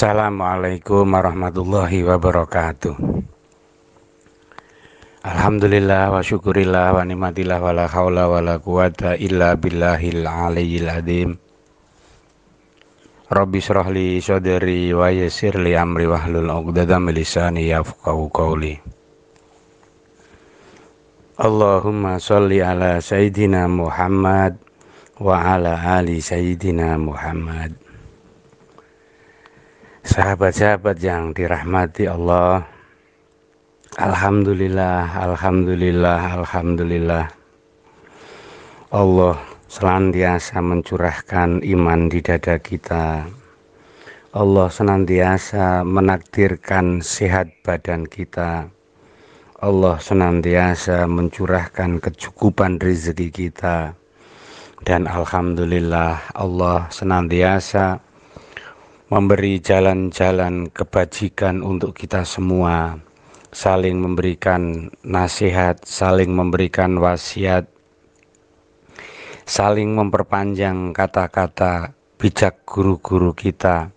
Assalamualaikum warahmatullahi wabarakatuh Alhamdulillah wa syukurillah wa nimatillah wa la hawla wa la quwata illa billahil aliyil adim Rabbi syrahli sodari wa yasir li amri wahlul uqdadam lisani yafqahu qawli Allahumma salli ala Sayyidina Muhammad wa ala ali Sayyidina Muhammad Sahabat-sahabat yang dirahmati Allah Alhamdulillah, Alhamdulillah, Alhamdulillah Allah senantiasa mencurahkan iman di dada kita Allah senantiasa menakdirkan sehat badan kita Allah senantiasa mencurahkan kecukupan rezeki kita dan Alhamdulillah Allah senantiasa memberi jalan-jalan kebajikan untuk kita semua, saling memberikan nasihat, saling memberikan wasiat, saling memperpanjang kata-kata bijak guru-guru kita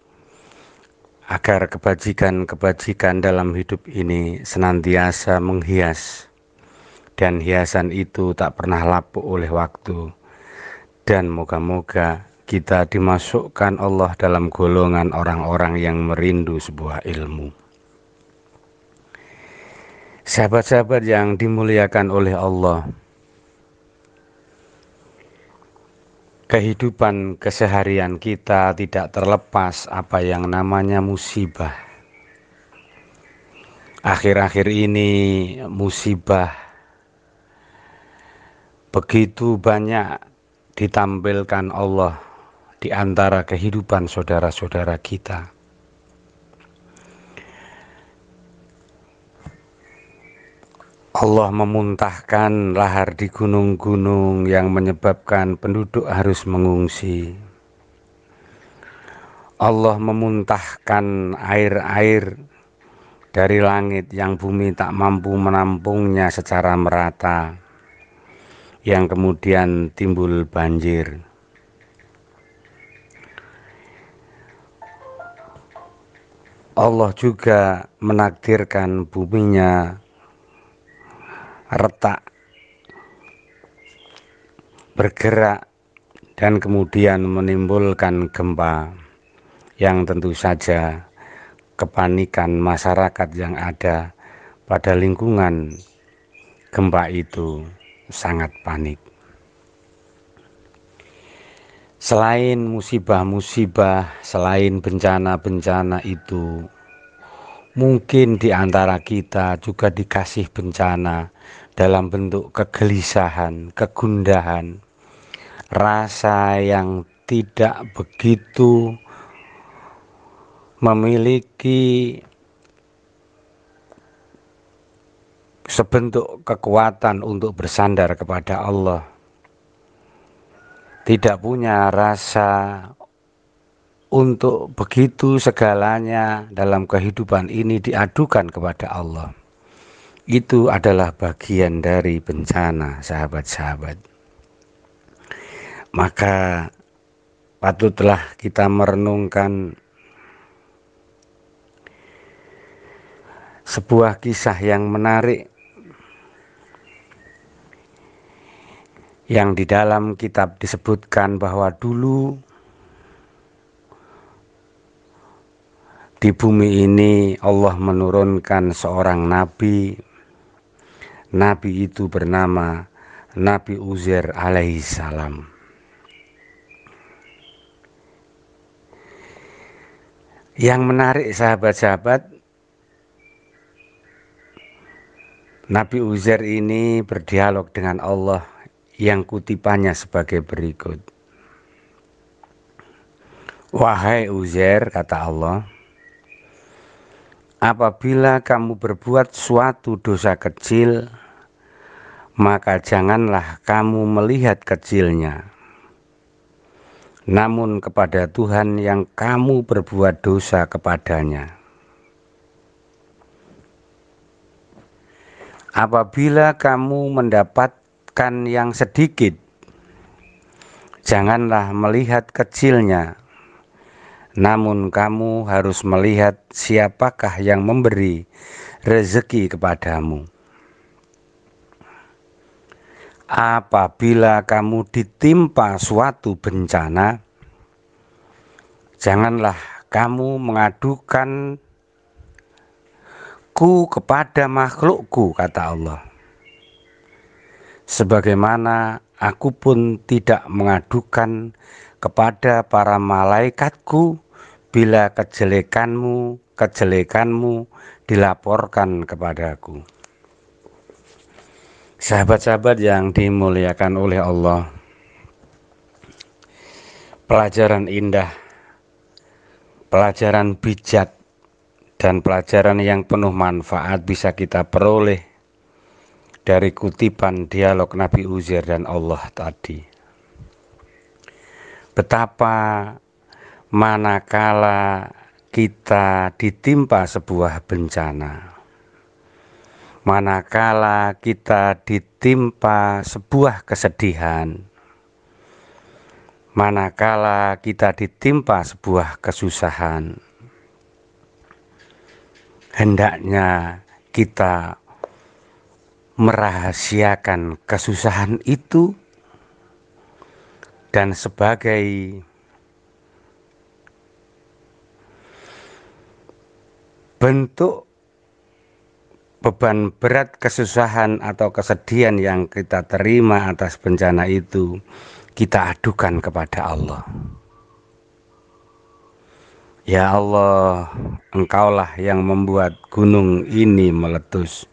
agar kebajikan-kebajikan dalam hidup ini senantiasa menghias dan hiasan itu tak pernah lapuk oleh waktu dan moga-moga kita dimasukkan Allah dalam golongan orang-orang yang merindu sebuah ilmu. Sahabat-sahabat yang dimuliakan oleh Allah, kehidupan keseharian kita tidak terlepas apa yang namanya musibah. Akhir-akhir ini musibah begitu banyak ditampilkan Allah di antara kehidupan saudara-saudara kita. Allah memuntahkan lahar di gunung-gunung yang menyebabkan penduduk harus mengungsi. Allah memuntahkan air-air dari langit yang bumi tak mampu menampungnya secara merata, yang kemudian timbul banjir. Allah juga menakdirkan buminya retak, bergerak, dan kemudian menimbulkan gempa yang tentu saja kepanikan masyarakat yang ada pada lingkungan gempa itu sangat panik. Selain musibah-musibah, selain bencana-bencana itu, mungkin di antara kita juga dikasih bencana dalam bentuk kegelisahan, kegundahan, rasa yang tidak begitu memiliki sebentuk kekuatan untuk bersandar kepada Allah tidak punya rasa untuk begitu segalanya dalam kehidupan ini diadukan kepada Allah. Itu adalah bagian dari bencana, sahabat-sahabat. Maka patutlah kita merenungkan sebuah kisah yang menarik yang di dalam kitab disebutkan bahwa dulu di bumi ini Allah menurunkan seorang nabi. Nabi itu bernama Nabi Uzair alaihissalam. Yang menarik sahabat-sahabat Nabi Uzair ini berdialog dengan Allah yang kutipannya sebagai berikut. Wahai Uzair, kata Allah, apabila kamu berbuat suatu dosa kecil, maka janganlah kamu melihat kecilnya. Namun kepada Tuhan yang kamu berbuat dosa kepadanya. Apabila kamu mendapat mendapatkan yang sedikit, janganlah melihat kecilnya, namun kamu harus melihat siapakah yang memberi rezeki kepadamu. Apabila kamu ditimpa suatu bencana, janganlah kamu mengadukan ku kepada makhlukku, kata Allah sebagaimana aku pun tidak mengadukan kepada para malaikatku bila kejelekanmu kejelekanmu dilaporkan kepadaku sahabat-sahabat yang dimuliakan oleh Allah pelajaran indah pelajaran bijak dan pelajaran yang penuh manfaat bisa kita peroleh dari kutipan dialog Nabi Uzair dan Allah tadi. Betapa manakala kita ditimpa sebuah bencana, manakala kita ditimpa sebuah kesedihan, manakala kita ditimpa sebuah kesusahan, hendaknya kita merahasiakan kesusahan itu dan sebagai bentuk beban berat kesusahan atau kesedihan yang kita terima atas bencana itu kita adukan kepada Allah. Ya Allah, Engkaulah yang membuat gunung ini meletus.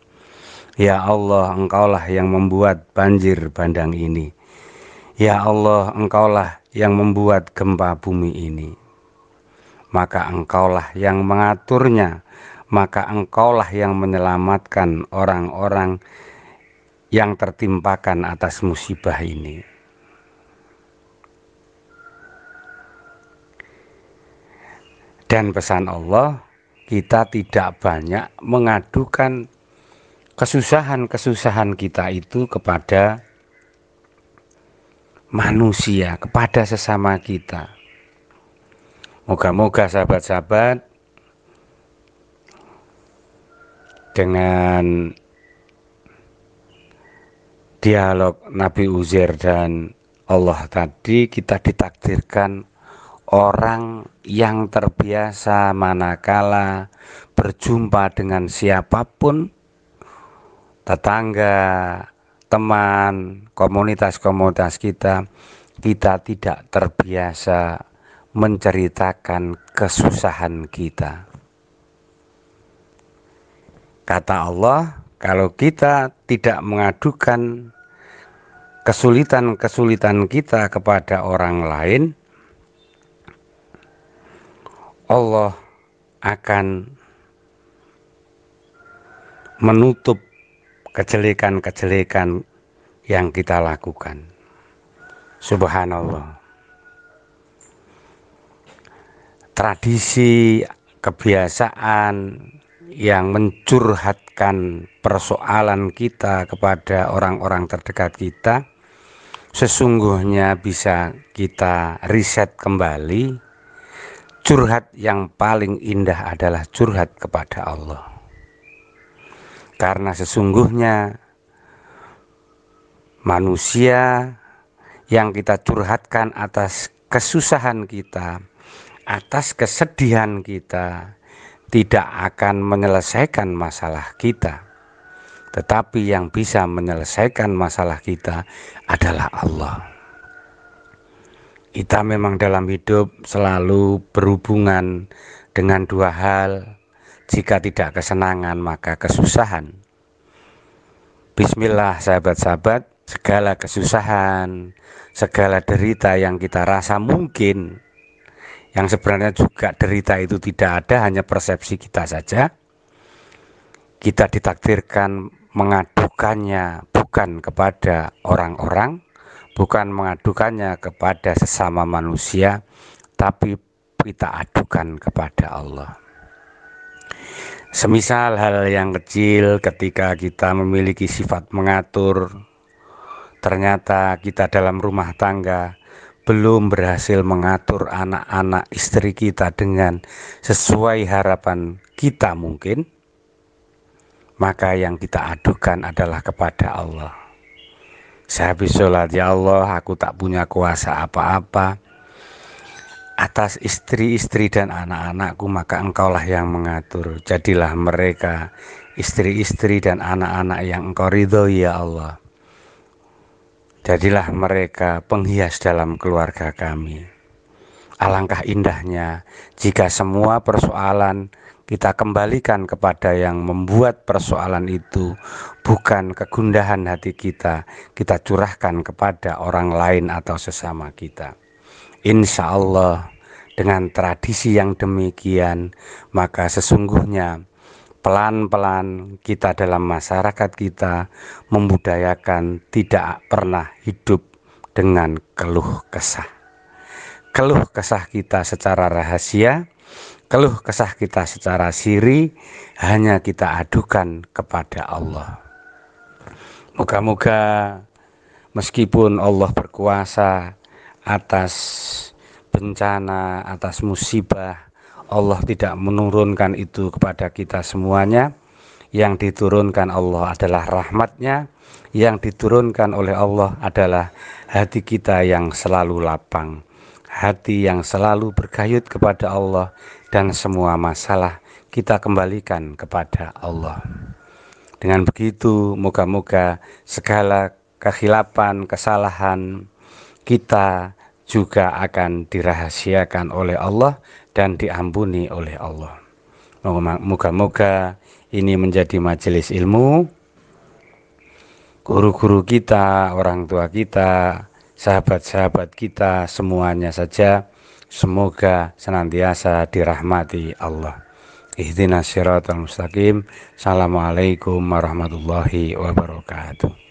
Ya Allah, Engkaulah yang membuat banjir bandang ini. Ya Allah, Engkaulah yang membuat gempa bumi ini. Maka Engkaulah yang mengaturnya, maka Engkaulah yang menyelamatkan orang-orang yang tertimpakan atas musibah ini. Dan pesan Allah, kita tidak banyak mengadukan kesusahan-kesusahan kita itu kepada manusia, kepada sesama kita. Moga-moga sahabat-sahabat dengan dialog Nabi Uzair dan Allah tadi kita ditakdirkan orang yang terbiasa manakala berjumpa dengan siapapun tetangga, teman, komunitas-komunitas kita, kita tidak terbiasa menceritakan kesusahan kita. Kata Allah, kalau kita tidak mengadukan kesulitan-kesulitan kita kepada orang lain, Allah akan menutup kejelekan-kejelekan yang kita lakukan. Subhanallah. Tradisi, kebiasaan yang mencurhatkan persoalan kita kepada orang-orang terdekat kita sesungguhnya bisa kita riset kembali curhat yang paling indah adalah curhat kepada Allah karena sesungguhnya manusia yang kita curhatkan atas kesusahan kita, atas kesedihan kita, tidak akan menyelesaikan masalah kita. Tetapi yang bisa menyelesaikan masalah kita adalah Allah. Kita memang dalam hidup selalu berhubungan dengan dua hal, jika tidak kesenangan, maka kesusahan. Bismillah, sahabat-sahabat, segala kesusahan, segala derita yang kita rasa mungkin, yang sebenarnya juga derita itu tidak ada, hanya persepsi kita saja. Kita ditakdirkan mengadukannya bukan kepada orang-orang, bukan mengadukannya kepada sesama manusia, tapi kita adukan kepada Allah. Semisal hal yang kecil ketika kita memiliki sifat mengatur, ternyata kita dalam rumah tangga belum berhasil mengatur anak-anak istri kita dengan sesuai harapan kita mungkin, maka yang kita adukan adalah kepada Allah. Sehabis sholat, ya Allah, aku tak punya kuasa apa-apa atas istri-istri dan anak-anakku maka engkaulah yang mengatur jadilah mereka istri-istri dan anak-anak yang engkau ridhoi ya Allah jadilah mereka penghias dalam keluarga kami alangkah indahnya jika semua persoalan kita kembalikan kepada yang membuat persoalan itu bukan kegundahan hati kita kita curahkan kepada orang lain atau sesama kita Insya Allah dengan tradisi yang demikian maka sesungguhnya pelan-pelan kita dalam masyarakat kita membudayakan tidak pernah hidup dengan keluh kesah. Keluh kesah kita secara rahasia, keluh kesah kita secara siri hanya kita adukan kepada Allah. Moga-moga meskipun Allah berkuasa atas bencana, atas musibah. Allah tidak menurunkan itu kepada kita semuanya. Yang diturunkan Allah adalah rahmatnya. Yang diturunkan oleh Allah adalah hati kita yang selalu lapang. Hati yang selalu bergayut kepada Allah dan semua masalah kita kembalikan kepada Allah. Dengan begitu, moga-moga segala kehilapan, kesalahan kita juga akan dirahasiakan oleh Allah dan diampuni oleh Allah. Moga-moga ini menjadi majelis ilmu. Guru-guru kita, orang tua kita, sahabat-sahabat kita, semuanya saja semoga senantiasa dirahmati Allah. Ihdinas siratal mustaqim. Assalamualaikum warahmatullahi wabarakatuh.